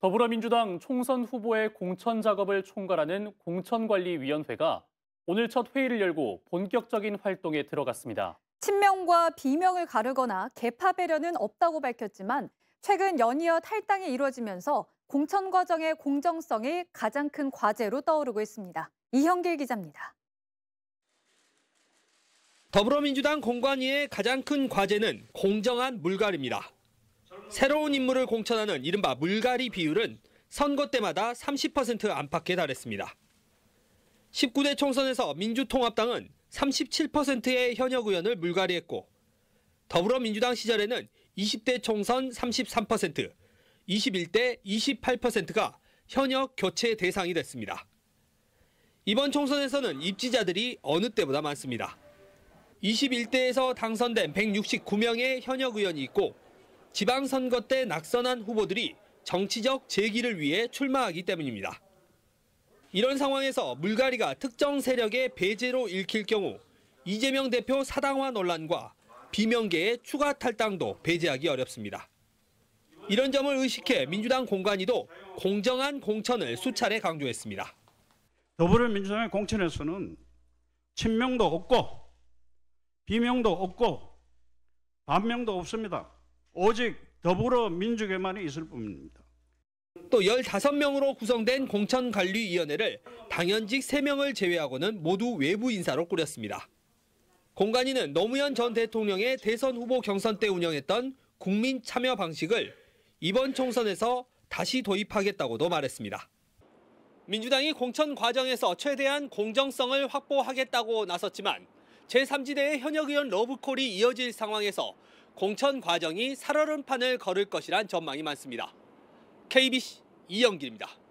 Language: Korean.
더불어민주당 총선 후보의 공천 작업을 총괄하는 공천관리위원회가 오늘 첫 회의를 열고 본격적인 활동에 들어갔습니다. 친명과 비명을 가르거나 개파 배려는 없다고 밝혔지만 최근 연이어 탈당이 이루어지면서 공천 과정의 공정성이 가장 큰 과제로 떠오르고 있습니다. 이형길 기자입니다. 더불어민주당 공관위의 가장 큰 과제는 공정한 물갈입니다. 새로운 인물을 공천하는 이른바 물갈이 비율은 선거 때마다 30% 안팎에 달했습니다. 19대 총선에서 민주통합당은 37%의 현역 의원을 물갈이했고 더불어민주당 시절에는 20대 총선 33%, 21대 28%가 현역 교체 대상이 됐습니다. 이번 총선에서는 입지자들이 어느 때보다 많습니다. 21대에서 당선된 169명의 현역 의원이 있고 지방선거 때 낙선한 후보들이 정치적 재기를 위해 출마하기 때문입니다. 이런 상황에서 물갈이가 특정 세력의 배제로 읽힐 경우 이재명 대표 사당화 논란과 비명계의 추가 탈당도 배제하기 어렵습니다. 이런 점을 의식해 민주당 공관위도 공정한 공천을 수차례 강조했습니다. 더불어민주당의 공천에서는 친명도 없고 비명도 없고 반명도 없습니다. 오직 더불어민주에만 이 있을 뿐입니다. 또 15명으로 구성된 공천관리위원회를 당연직 3명을 제외하고는 모두 외부 인사로 꾸렸습니다. 공관위는 노무현 전 대통령의 대선 후보 경선 때 운영했던 국민 참여 방식을 이번 총선에서 다시 도입하겠다고도 말했습니다. 민주당이 공천 과정에서 최대한 공정성을 확보하겠다고 나섰지만 제3지대의 현역 의원 러브콜이 이어질 상황에서 공천 과정이 살얼음판을 걸을 것이란 전망이 많습니다. KBC 이영길입니다.